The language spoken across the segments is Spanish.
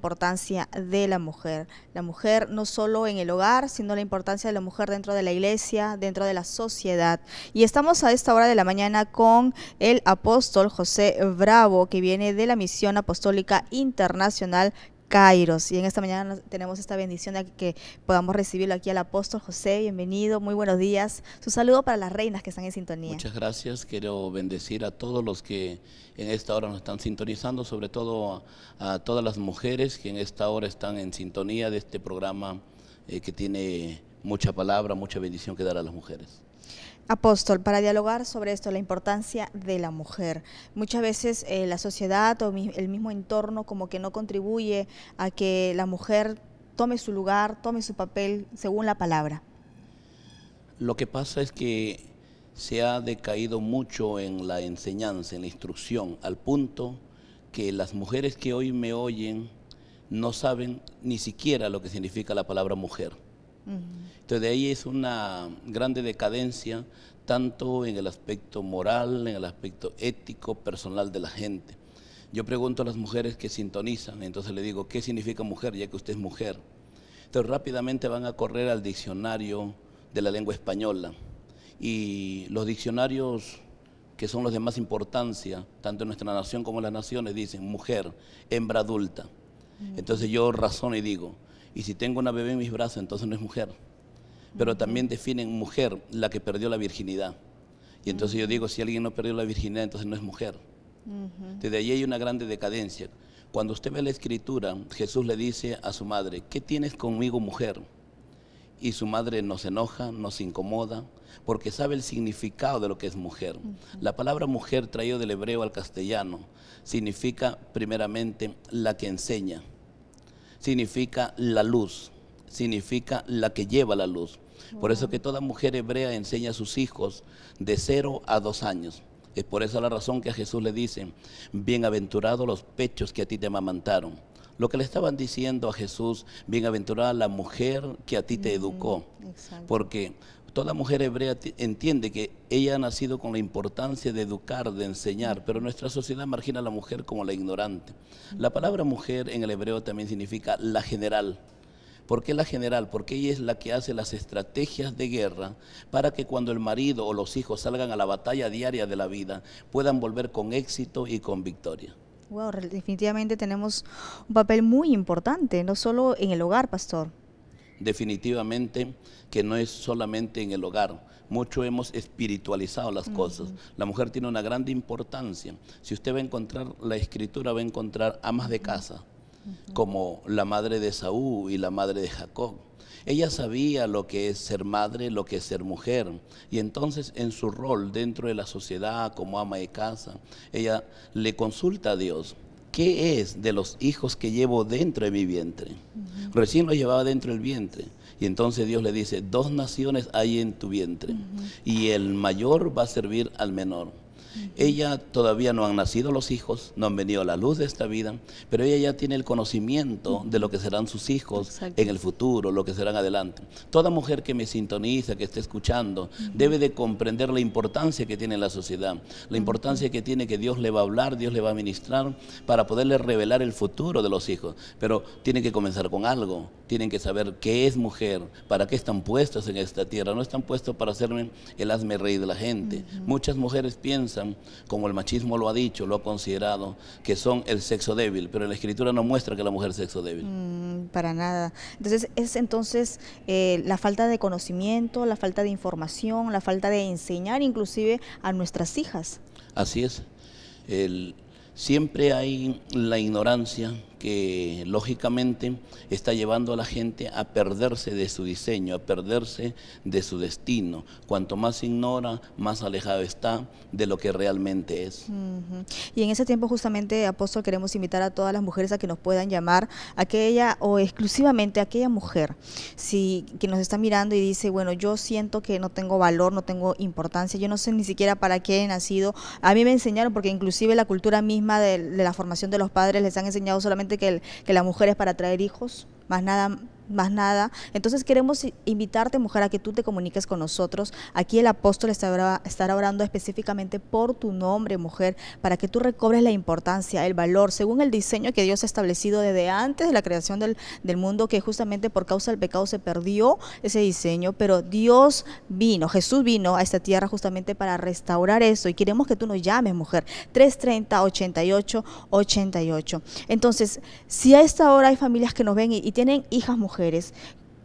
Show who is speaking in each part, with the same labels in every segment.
Speaker 1: importancia de la mujer. La mujer no solo en el hogar, sino la importancia de la mujer dentro de la iglesia, dentro de la sociedad. Y estamos a esta hora de la mañana con el apóstol José Bravo, que viene de la Misión Apostólica Internacional Kairos. Y en esta mañana tenemos esta bendición de que podamos recibirlo aquí al apóstol José. Bienvenido, muy buenos días. Su saludo para las reinas que están en sintonía.
Speaker 2: Muchas gracias. Quiero bendecir a todos los que en esta hora nos están sintonizando, sobre todo a, todas las mujeres que en esta hora están en sintonía de este programa eh, que tiene mucha palabra, mucha bendición que dar a las mujeres.
Speaker 1: Apóstol, para dialogar sobre esto, la importancia de la mujer. Muchas veces eh, la sociedad o el mismo entorno como que no contribuye a que la mujer tome su lugar, tome su papel según la palabra.
Speaker 2: Lo que pasa es que se ha decaído mucho en la enseñanza, en la instrucción, al punto que las mujeres que hoy me oyen no saben ni siquiera lo que significa la palabra mujer entonces de ahí es una grande decadencia tanto en el aspecto moral, en el aspecto ético, personal de la gente. Yo pregunto a las mujeres que sintonizan, entonces le digo, ¿qué significa mujer? Ya que usted es mujer. Entonces rápidamente van a correr al diccionario de la lengua española. Y los diccionarios que son los de más importancia, tanto en nuestra nación como en las naciones, dicen mujer, hembra adulta. Entonces yo razono y digo, y si tengo una bebé en mis brazos, entonces no es mujer. Pero también definen mujer la que perdió la virginidad. Y entonces yo digo, si alguien no perdió la virginidad, entonces no es mujer. Desde allí hay una grande decadencia. Cuando usted ve la escritura, Jesús le dice a su madre, ¿qué tienes conmigo mujer? Y su madre nos enoja, nos incomoda, porque sabe el significado de lo que es mujer. La palabra mujer traído del hebreo al castellano significa primeramente la que enseña, significa la luz, significa la que lleva la luz. Por eso que toda mujer hebrea enseña a sus hijos de cero a dos años. Es por esa la razón que a Jesús le dicen, bienaventurados los pechos que a ti te amamantaron. Lo que le estaban diciendo a Jesús, bienaventurada la mujer que a ti te educó. Exacto. Porque Toda mujer hebrea entiende que ella ha nacido con la importancia de educar, de enseñar, mm. pero nuestra sociedad margina a la mujer como la ignorante. La palabra mujer en el hebreo también significa la general. ¿Por qué la general? Porque ella es la que hace las estrategias de guerra para que cuando el marido o los hijos salgan a la batalla diaria de la vida puedan volver con éxito y con victoria.
Speaker 1: Wow, definitivamente tenemos un papel muy importante, no solo en el hogar, pastor,
Speaker 2: definitivamente que no es solamente en el hogar. Mucho hemos espiritualizado las cosas. La mujer tiene una gran importancia. Si usted va a encontrar la escritura, va a encontrar amas de casa, como la madre de Saúl y la madre de Jacob. Ella sabía lo que es ser madre, lo que es ser mujer. Y entonces en su rol dentro de la sociedad como ama de casa, ella le consulta a Dios. ¿qué es de los hijos que llevo dentro de mi vientre? Recién lo llevaba dentro del vientre. Y entonces Dios le dice, dos naciones hay en tu vientre, y el mayor va a servir al menor. Ella todavía no han nacido los hijos, no han venido a la luz de esta vida, pero ella ya tiene el conocimiento de lo que serán sus hijos en el futuro, lo que serán adelante. Toda mujer que me sintoniza, que esté escuchando, debe de comprender la importancia que tiene la sociedad, la importancia que tiene que Dios le va a hablar, Dios le va a ministrar para poderle revelar el futuro de los hijos. Pero tienen que comenzar con algo, tienen que saber qué es mujer, para qué están puestos en esta tierra, no están puestos para hacerme el hazme rey de la gente. Muchas mujeres piensan como el machismo lo ha dicho, lo ha considerado, que son el sexo débil, pero la escritura no muestra que la mujer es sexo débil.
Speaker 1: Mm, para nada. Entonces, es entonces eh, la falta de conocimiento, la falta de información, la falta de enseñar inclusive a nuestras hijas.
Speaker 2: Así es. siempre hay la ignorancia, que lógicamente está llevando a la gente a perderse de su diseño, a perderse de su destino. Cuanto más ignora, más alejado está de lo que realmente
Speaker 1: es. Y en ese tiempo justamente, apóstol, queremos invitar a todas las mujeres a que nos puedan llamar, aquella o exclusivamente aquella mujer, si que nos está mirando y dice, bueno, yo siento que no tengo valor, no tengo importancia, yo no sé ni siquiera para qué he nacido. A mí me enseñaron, porque inclusive la cultura misma de la formación de los padres les han enseñado solamente que, que la mujer es para traer hijos? más nada más nada. Entonces queremos invitarte, mujer, a que tú te comuniques con nosotros. Aquí el apóstol estará, orando específicamente por tu nombre, mujer, para que tú recobres la importancia, el valor, según el diseño que Dios ha establecido desde antes de la creación del, mundo, que justamente por causa del pecado se perdió ese diseño, pero Dios vino, Jesús vino a esta tierra justamente para restaurar eso y queremos que tú nos llames, mujer. 330-88-88. Entonces, si a esta hora hay familias que nos ven y, y tienen hijas mujeres,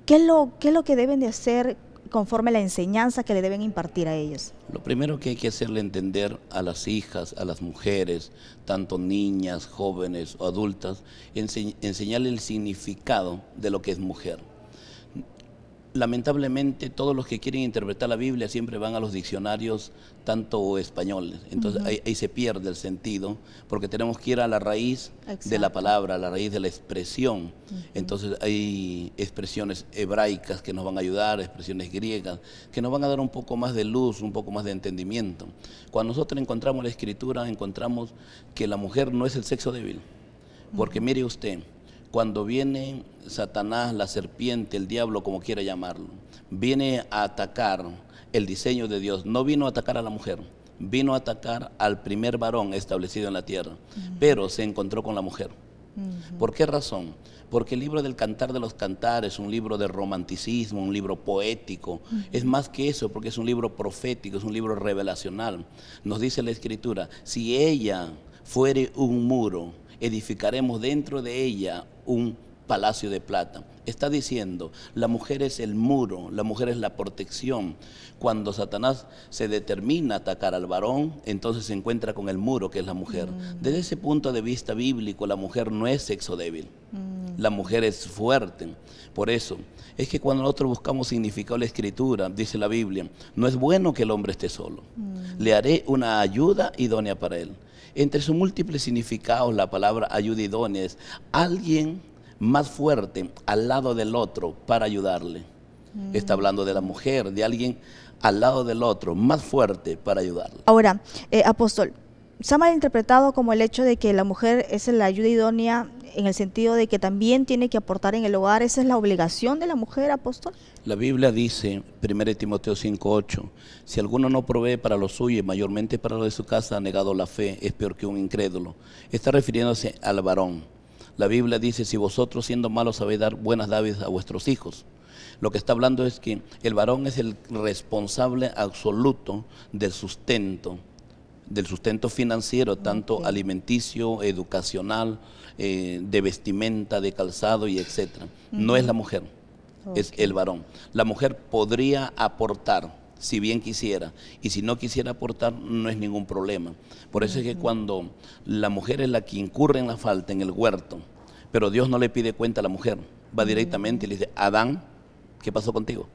Speaker 1: ¿qué es lo, lo que deben de hacer conforme a la enseñanza que le deben impartir a ellas?
Speaker 2: Lo primero que hay que hacerle entender a las hijas, a las mujeres, tanto niñas, jóvenes o adultas, enseñarle el significado de lo que es mujer lamentablemente todos los que quieren interpretar la Biblia siempre van a los diccionarios tanto españoles. Entonces ahí, se pierde el sentido porque tenemos que ir a la raíz de la palabra, a la raíz de la expresión. Entonces hay expresiones hebraicas que nos van a ayudar, expresiones griegas, que nos van a dar un poco más de luz, un poco más de entendimiento. Cuando nosotros encontramos la escritura, encontramos que la mujer no es el sexo débil. Porque mire usted, cuando viene Satanás, la serpiente, el diablo, como quiera llamarlo, viene a atacar el diseño de Dios, no vino a atacar a la mujer, vino a atacar al primer varón establecido en la tierra, pero se encontró con la mujer. ¿Por qué razón? Porque el libro del Cantar de los Cantares, un libro de romanticismo, un libro poético, es más que eso, porque es un libro profético, es un libro revelacional. Nos dice la Escritura, si ella fuere un muro, edificaremos dentro de ella un palacio de plata. Está diciendo, la mujer es el muro, la mujer es la protección. Cuando Satanás se determina a atacar al varón, entonces se encuentra con el muro que es la mujer. Mm. Desde ese punto de vista bíblico, la mujer no es sexo débil. Mm. La mujer es fuerte. Por eso, es que cuando nosotros buscamos significado la escritura, dice la Biblia, no es bueno que el hombre esté solo. Mm. Le haré una ayuda idónea para él. Entre sus múltiples significados, la palabra ayuda es alguien más fuerte al lado del otro para ayudarle.
Speaker 1: Mm. Está hablando
Speaker 2: de la mujer, de alguien al lado del otro, más fuerte para ayudarle.
Speaker 1: Ahora, eh, apóstol, se ha malinterpretado como el hecho de que la mujer es la ayuda idónea en el sentido de que también tiene que aportar en el hogar. ¿Esa es la obligación de la mujer, apóstol?
Speaker 2: La Biblia dice, 1 Timoteo 5.8, si alguno no provee para lo suyo y mayormente para lo de su casa, ha negado la fe, es peor que un incrédulo. Está refiriéndose al varón. La Biblia dice, si vosotros siendo malos sabéis dar buenas dádivas a vuestros hijos. Lo que está hablando es que el varón es el responsable absoluto del sustento del sustento financiero, tanto alimenticio, educacional, eh, de vestimenta, de calzado y etcétera. No es la mujer, es el varón. La mujer podría aportar si bien quisiera, y si no quisiera aportar no es ningún problema. Por eso es que cuando la mujer es la que incurre en la falta en el huerto, pero Dios no le pide cuenta a la mujer, va directamente y le dice, Adán, ¿qué pasó contigo?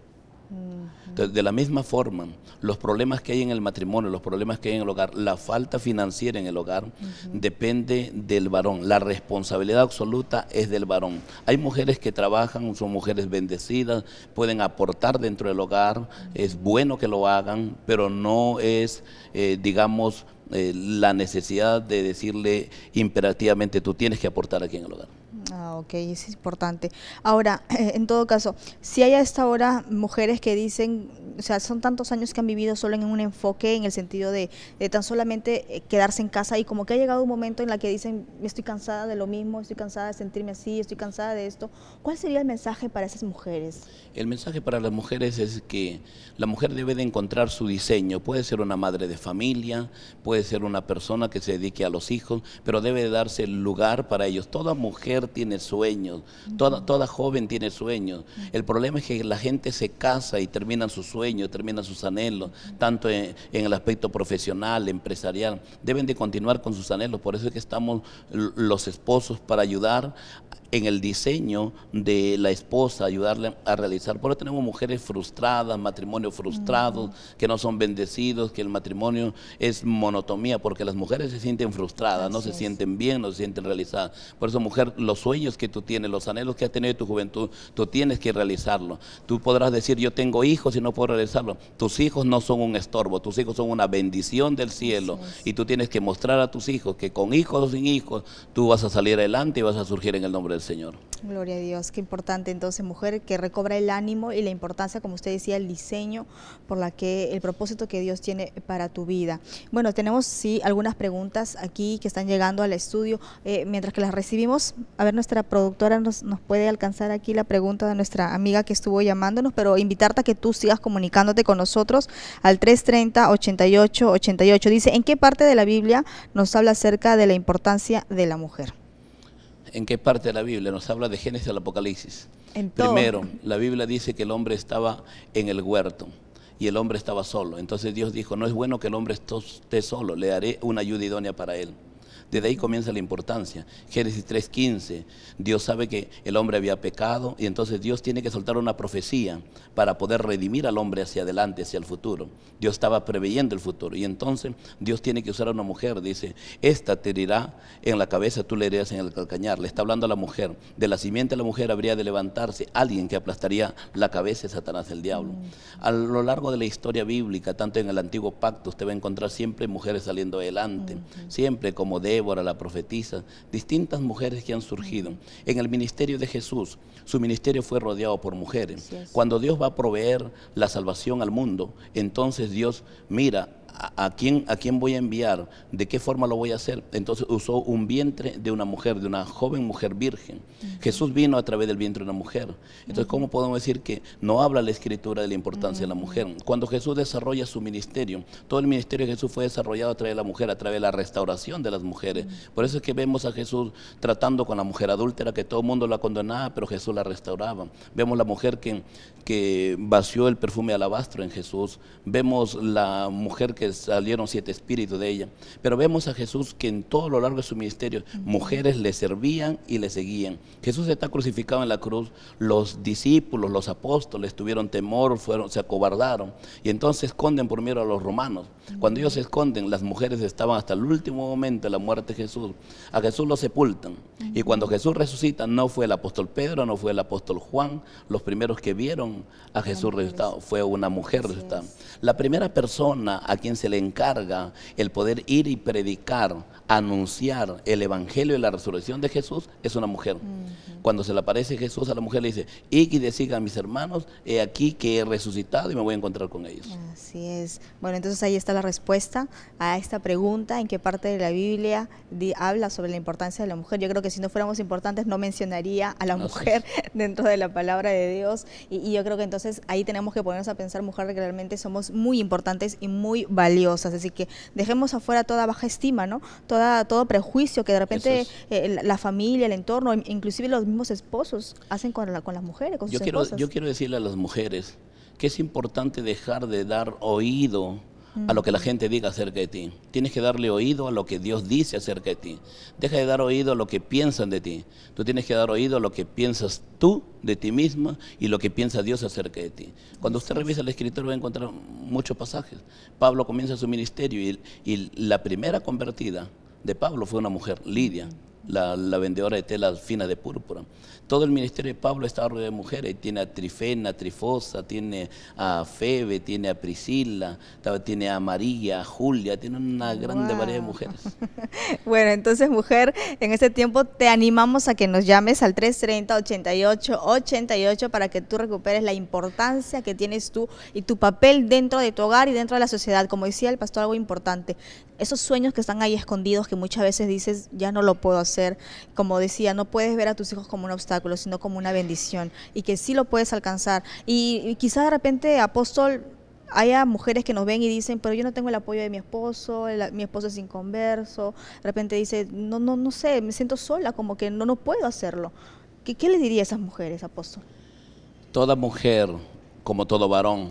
Speaker 2: de la misma forma, los problemas que hay en el matrimonio, los problemas que hay en el hogar, la falta financiera en el hogar, depende del varón. La responsabilidad absoluta es del varón. Hay mujeres que trabajan, son mujeres bendecidas, pueden aportar dentro del hogar, es bueno que lo hagan, pero no es, eh, digamos, eh, la necesidad de decirle imperativamente tú tienes que aportar aquí en el hogar.
Speaker 1: Ah, ok, es importante. Ahora, en todo caso, si hay a esta hora mujeres que dicen o sea, son tantos años que han vivido solo en un enfoque en el sentido de, tan solamente eh, quedarse en casa y como que ha llegado un momento en la que dicen, estoy cansada de lo mismo, estoy cansada de sentirme así, estoy cansada de esto. ¿Cuál sería el mensaje para esas mujeres?
Speaker 2: El mensaje para las mujeres es que la mujer debe de encontrar su diseño. Puede ser una madre de familia, puede ser una persona que se dedique a los hijos, pero debe de darse el lugar para ellos. Toda mujer tiene sueños, toda, toda joven tiene sueños. El problema es que la gente se casa y terminan sus sueños terminan sus anhelos, tanto en, en, el aspecto profesional, empresarial. Deben de continuar con sus anhelos, por eso es que estamos los esposos para ayudar en el diseño de la esposa, ayudarle a realizar. Por eso tenemos mujeres frustradas, matrimonios frustrados, que no son bendecidos, que el matrimonio es monotomía, porque las mujeres se sienten frustradas, no se sienten bien, no se sienten realizadas. Por eso, mujer, los sueños que tú tienes, los anhelos que has tenido en tu juventud, tú tienes que realizarlo. Tú podrás decir, yo tengo hijos y no puedo realizarlo. Tus hijos no son un estorbo, tus hijos son una bendición del cielo. Y tú tienes que mostrar a tus hijos que con hijos o sin hijos, tú vas a salir adelante y vas a surgir en el nombre de Señor.
Speaker 1: Gloria a Dios, qué importante entonces mujer que recobra el ánimo y la importancia, como usted decía, el diseño por la que el propósito que Dios tiene para tu vida. Bueno, tenemos sí algunas preguntas aquí que están llegando al estudio. Eh, mientras que las recibimos, a ver, nuestra productora nos, nos puede alcanzar aquí la pregunta de nuestra amiga que estuvo llamándonos, pero invitarte a que tú sigas comunicándote con nosotros al 330-8888. Dice, ¿en qué parte de la Biblia nos habla acerca de la importancia de la mujer?
Speaker 2: en qué parte de la Biblia nos habla de Génesis al Apocalipsis. Primero, la Biblia dice que el hombre estaba en el huerto y el hombre estaba solo. Entonces Dios dijo, no es bueno que el hombre esté solo, le haré una ayuda idónea para él. Desde ahí comienza la importancia. Génesis 3.15, Dios sabe que el hombre había pecado y entonces Dios tiene que soltar una profecía para poder redimir al hombre hacia adelante, hacia el futuro. Dios estaba preveyendo el futuro y entonces Dios tiene que usar a una mujer, dice, esta te herirá en la cabeza, tú le herirás en el calcañar. Le está hablando a la mujer. De la simiente de la mujer habría de levantarse alguien que aplastaría la cabeza de Satanás, el diablo. Mm. A lo largo de la historia bíblica, tanto en el antiguo pacto, usted va a encontrar siempre mujeres saliendo adelante, mm, mm. siempre como de Débora, la profetisa, distintas mujeres que han surgido. En el ministerio de Jesús, su ministerio fue rodeado por mujeres. Cuando Dios va a proveer la salvación al mundo, entonces Dios mira a, quién, voy a enviar, de qué forma lo voy a hacer. Entonces usó un vientre de una mujer, de una joven mujer virgen. Jesús vino a través del vientre de una mujer. Entonces, ¿cómo podemos decir que no habla la escritura de la importancia de la mujer? Cuando Jesús desarrolla su ministerio, todo el ministerio de Jesús fue desarrollado a través de la mujer, a través de la restauración de las mujeres. Por eso es que vemos a Jesús tratando con la mujer adúltera, que todo el mundo la condenaba, pero Jesús la restauraba. Vemos la mujer que, que vació el perfume de alabastro en Jesús. Vemos la mujer que salieron siete espíritus de ella. Pero vemos a Jesús que en todo lo largo de su ministerio, mujeres le servían y le seguían. Jesús está crucificado en la cruz, los discípulos, los apóstoles tuvieron temor, fueron, se acobardaron y entonces se esconden miedo a los romanos. Cuando ellos se esconden, las mujeres estaban hasta el último momento de la muerte de Jesús. A Jesús lo sepultan. Y cuando Jesús resucita, no fue el apóstol Pedro, no fue el apóstol Juan, los primeros que vieron a Jesús resucitado, fue una mujer resucitada. La primera persona a quien se le encarga el poder ir y predicar, anunciar el Evangelio y la resurrección de Jesús es una mujer. Cuando se le aparece Jesús a la mujer le dice, y que decida a mis hermanos, he aquí que he resucitado y me voy a encontrar con ellos.
Speaker 1: Así es. Bueno, entonces ahí está la respuesta a esta pregunta, en qué parte de la Biblia habla sobre la importancia de la mujer. Yo creo que si no fuéramos importantes no mencionaría a la mujer dentro de la palabra de Dios. Y, yo creo que entonces ahí tenemos que ponernos a pensar, mujer, que realmente somos muy importantes y muy valiosas. Así que dejemos afuera toda baja estima, ¿no? Toda, todo prejuicio que de repente eh, la familia, el entorno, inclusive los mismos esposos hacen con, con las mujeres, con yo quiero, Yo
Speaker 2: quiero decirle a las mujeres que es importante dejar de dar oído a lo que la gente diga acerca de ti. Tienes que darle oído a lo que Dios dice acerca de ti. Deja de dar oído a lo que piensan de ti. Tú tienes que dar oído a lo que piensas tú de ti misma y lo que piensa Dios acerca de ti. Cuando usted revisa el escritor va a encontrar muchos pasajes. Pablo comienza su ministerio y, y la primera convertida de Pablo fue una mujer, Lidia la, vendedora de telas finas de púrpura. Todo el ministerio de Pablo está rodeado de mujeres. Tiene a Trifena, Trifosa, tiene a Febe, tiene a Priscila, tiene a María, a Julia, tiene una gran variedad de mujeres.
Speaker 1: bueno, entonces mujer, en este tiempo te animamos a que nos llames al 330-88-88 para que tú recuperes la importancia que tienes tú y tu papel dentro de tu hogar y dentro de la sociedad. Como decía el pastor, algo importante. Esos sueños que están ahí escondidos que muchas veces dices, ya no lo puedo hacer como decía, no puedes ver a tus hijos como un obstáculo, sino como una bendición y que sí lo puedes alcanzar. Y, quizás de repente, apóstol, haya mujeres que nos ven y dicen, pero yo no tengo el apoyo de mi esposo, mi esposo es inconverso, de repente dice, no, no, no sé, me siento sola, como que no, no puedo hacerlo. ¿Qué, qué le diría a esas mujeres, apóstol?
Speaker 2: Toda mujer, como todo varón,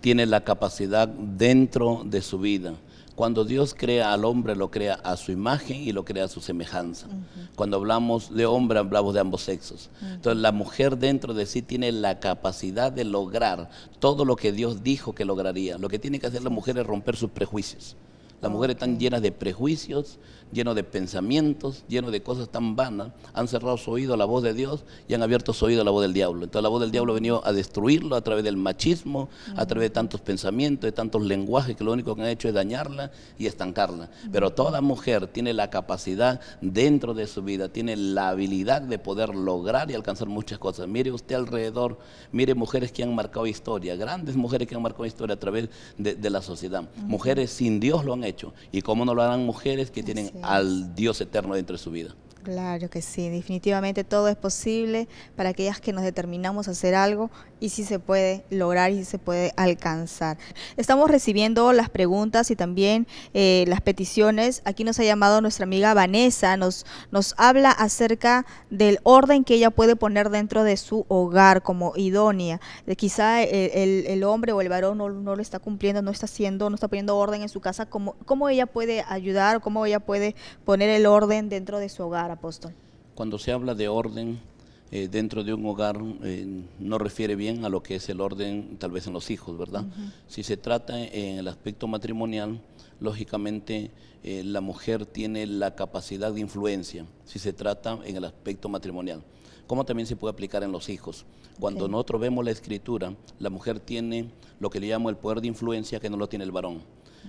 Speaker 2: tiene la capacidad dentro de su vida cuando Dios crea al hombre, lo crea a su imagen y lo crea a su semejanza. Cuando hablamos de hombre, hablamos de ambos sexos. Entonces, la mujer dentro de sí tiene la capacidad de lograr todo lo que Dios dijo que lograría. Lo que tiene que hacer la mujer es romper sus prejuicios. Las ah, mujeres están llenas de prejuicios, lleno de pensamientos, lleno de cosas tan vanas, han cerrado su oído a la voz de Dios y han abierto su oído a la voz del diablo. Entonces la voz del diablo ha venido a destruirlo a través del machismo, a través de tantos pensamientos, de tantos lenguajes que lo único que han hecho es dañarla y estancarla. Pero toda mujer tiene la capacidad dentro de su vida, tiene la habilidad de poder lograr y alcanzar muchas cosas. Mire usted alrededor, mire mujeres que han marcado historia, grandes mujeres que han marcado historia a través de, la sociedad. Mujeres sin Dios lo han hecho. ¿Y cómo no lo harán mujeres que tienen al Dios eterno dentro de su vida.
Speaker 1: Claro que sí, definitivamente todo es posible para aquellas que nos determinamos a hacer algo y si se puede lograr y si se puede alcanzar. Estamos recibiendo las preguntas y también eh, las peticiones. Aquí nos ha llamado nuestra amiga Vanessa, nos, nos habla acerca del orden que ella puede poner dentro de su hogar como idónea. De eh, quizá eh, el, hombre o el varón no, lo está cumpliendo, no está haciendo, no está poniendo orden en su casa. ¿Cómo, cómo ella puede ayudar, cómo ella puede poner el orden dentro de su hogar? apóstol?
Speaker 2: Cuando se habla de orden eh, dentro de un hogar, eh, no refiere bien a lo que es el orden tal vez en los hijos, ¿verdad? Si se trata en el aspecto matrimonial, lógicamente eh, la mujer tiene la capacidad de influencia, si se trata en el aspecto matrimonial ¿Cómo también se puede aplicar en los hijos. Cuando nosotros vemos la escritura, la mujer tiene lo que le llamo el poder de influencia que no lo tiene el varón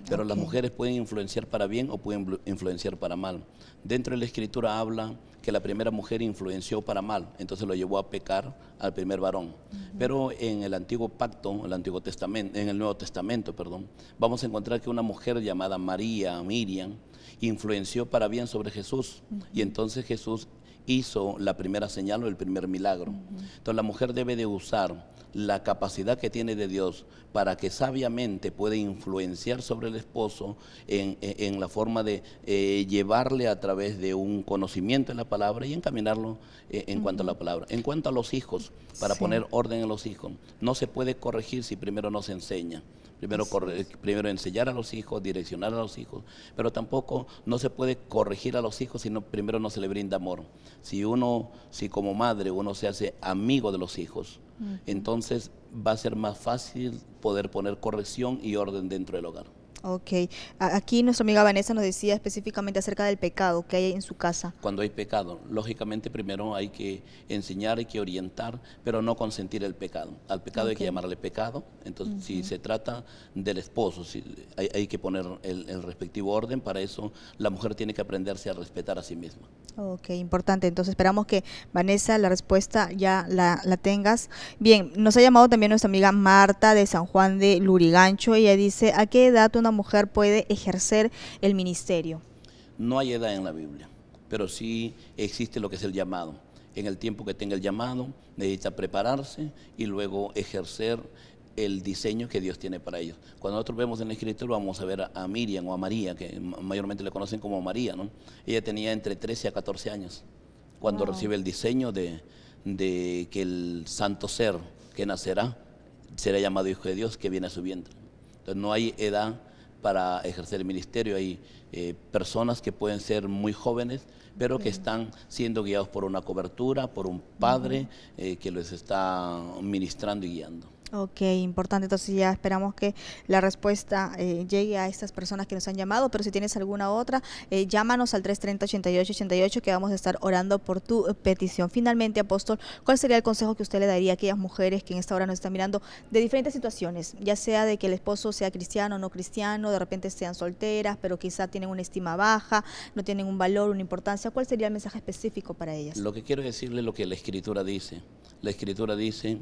Speaker 2: pero las mujeres pueden influenciar para bien o pueden influenciar para mal. Dentro de la escritura habla que la primera mujer influenció para mal, entonces lo llevó a pecar al primer varón. Pero en el antiguo pacto, el antiguo testamento, en el Nuevo Testamento, perdón, vamos a encontrar que una mujer llamada María, Miriam, influenció para bien sobre Jesús y entonces Jesús hizo la primera señal o el primer milagro. Entonces la mujer debe de usar la capacidad que tiene de Dios para que sabiamente puede influenciar sobre el esposo en, la forma de eh, llevarle a través de un conocimiento de la palabra y encaminarlo eh, en cuanto a la palabra. En cuanto a los hijos, para poner orden en los hijos, no se puede corregir si primero no se enseña. Primero, primero enseñar a los hijos, direccionar a los hijos, pero tampoco no se puede corregir a los hijos si no, primero no se le brinda amor. Si uno, si como madre uno se hace amigo de los hijos, entonces va a ser más fácil poder poner corrección y orden dentro del hogar.
Speaker 1: Ok. Aquí nuestra amiga Vanessa nos decía específicamente acerca del pecado que hay en su casa.
Speaker 2: Cuando hay pecado, lógicamente primero hay que enseñar, hay que orientar, pero no consentir el pecado. Al pecado hay que llamarle pecado. Entonces, si se trata del esposo, si hay, que poner el, respectivo orden. Para eso, la mujer tiene que aprenderse a respetar a sí misma.
Speaker 1: Ok, importante. Entonces, esperamos que Vanessa la respuesta ya la, tengas. Bien, nos ha llamado también nuestra amiga Marta de San Juan de Lurigancho. Ella dice, ¿a qué edad una mujer puede ejercer el ministerio?
Speaker 2: No hay edad en la Biblia, pero sí existe lo que es el llamado. En el tiempo que tenga el llamado, necesita prepararse y luego ejercer el diseño que Dios tiene para ellos. Cuando nosotros vemos en el escritura, vamos a ver a, Miriam o a María, que mayormente le conocen como María, ¿no? Ella tenía entre 13 a 14 años cuando recibe el diseño de, de que el santo ser que nacerá será llamado Hijo de Dios que viene a su vientre. Entonces no hay edad para ejercer el ministerio. Hay eh, personas que pueden ser muy jóvenes, pero que están siendo guiados por una cobertura, por un padre eh, que les está ministrando y guiando.
Speaker 1: Ok, importante. Entonces ya esperamos que la respuesta eh, llegue a estas personas que nos han llamado, pero si tienes alguna otra, eh, llámanos al 330-8888 que vamos a estar orando por tu eh, petición. Finalmente, apóstol, ¿cuál sería el consejo que usted le daría a aquellas mujeres que en esta hora nos están mirando de diferentes situaciones, ya sea de que el esposo sea cristiano o no cristiano, de repente sean solteras, pero quizá tienen una estima baja, no tienen un valor, una importancia? ¿Cuál sería el mensaje específico para ellas?
Speaker 2: Lo que quiero decirle es lo que la escritura dice. La escritura dice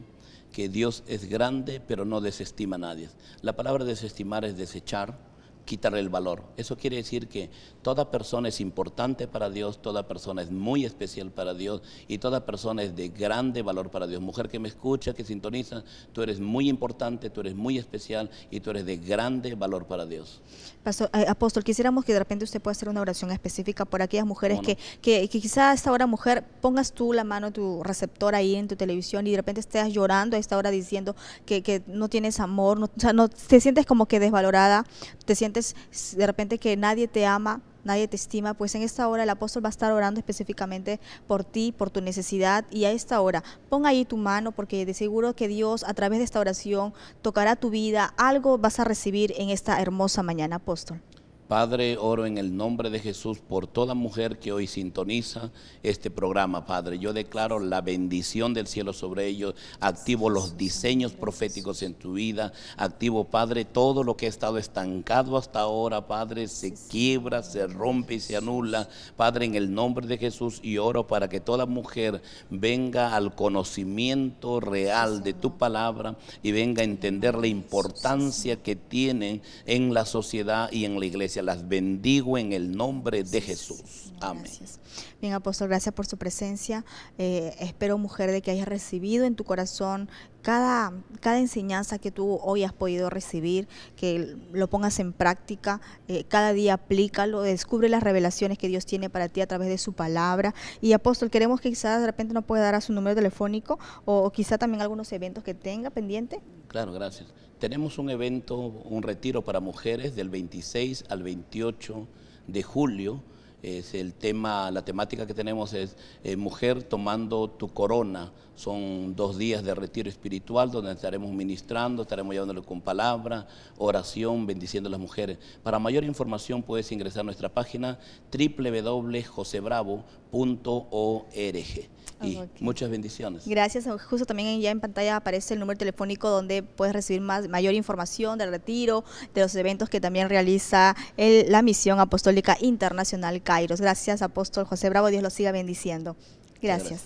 Speaker 2: que Dios es grande, pero no desestima a nadie. La palabra desestimar es desechar, quitarle el valor. Eso quiere decir que toda persona es importante para Dios, toda persona es muy especial para Dios y toda persona es de grande valor para Dios. Mujer que me escucha, que sintoniza, tú eres muy importante, tú eres muy especial y tú eres de grande valor para Dios.
Speaker 1: Eh, apóstol, quisiéramos que de repente usted pueda hacer una oración específica por aquellas mujeres que, que, que quizá a esta hora, mujer, pongas tú la mano, tu receptor ahí en tu televisión y de repente estés llorando a esta hora diciendo que, que no tienes amor, no, o sea, no, te sientes como que desvalorada, te sientes de repente que nadie te ama, nadie te estima, pues en esta hora el apóstol va a estar orando específicamente por ti, por tu necesidad y a esta hora pon ahí tu mano porque de seguro que Dios a través de esta oración tocará tu vida, algo vas a recibir en esta hermosa mañana, apóstol.
Speaker 2: Padre, oro en el nombre de Jesús por toda mujer que hoy sintoniza este programa, Padre. Yo declaro la bendición del cielo sobre ellos, activo los diseños proféticos en tu vida, activo, Padre, todo lo que ha estado estancado hasta ahora, Padre, se quiebra, se rompe y se anula, Padre, en el nombre de Jesús y oro para que toda mujer venga al conocimiento real de tu palabra y venga a entender la importancia que tiene en la sociedad y en la iglesia las bendigo en el nombre de Jesús. Amén.
Speaker 1: Bien, apóstol, gracias por su presencia. Eh, espero, mujer, de que hayas recibido en tu corazón cada, cada enseñanza que tú hoy has podido recibir, que lo pongas en práctica, eh, cada día aplícalo, descubre las revelaciones que Dios tiene para ti a través de su palabra. Y apóstol, queremos que quizás de repente nos pueda dar a su número telefónico o, o quizá también algunos eventos que tenga pendiente.
Speaker 2: Claro, gracias. Tenemos un evento, un retiro para mujeres del 26 al 28 de julio es el tema, la temática que tenemos es eh, Mujer tomando tu corona. Son dos días de retiro espiritual donde estaremos ministrando, estaremos llevándolo con palabra, oración, bendiciendo a las mujeres. Para mayor información puedes ingresar a nuestra página www.josebravo.org. Y muchas bendiciones.
Speaker 1: Gracias. Justo también ya en pantalla aparece el número telefónico donde puedes recibir más, mayor información del retiro, de los eventos que también realiza la Misión Apostólica Internacional Kairos. Gracias, apóstol José Bravo. Dios lo siga bendiciendo.
Speaker 2: Gracias.